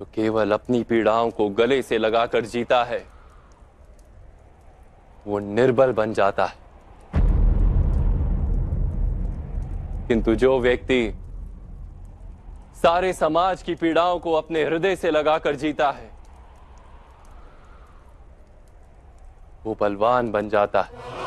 जो केवल अपनी पीड़ाओं को गले से लगाकर जीता है वो निर्बल बन जाता है किंतु जो व्यक्ति सारे समाज की पीड़ाओं को अपने हृदय से लगाकर जीता है वो बलवान बन जाता है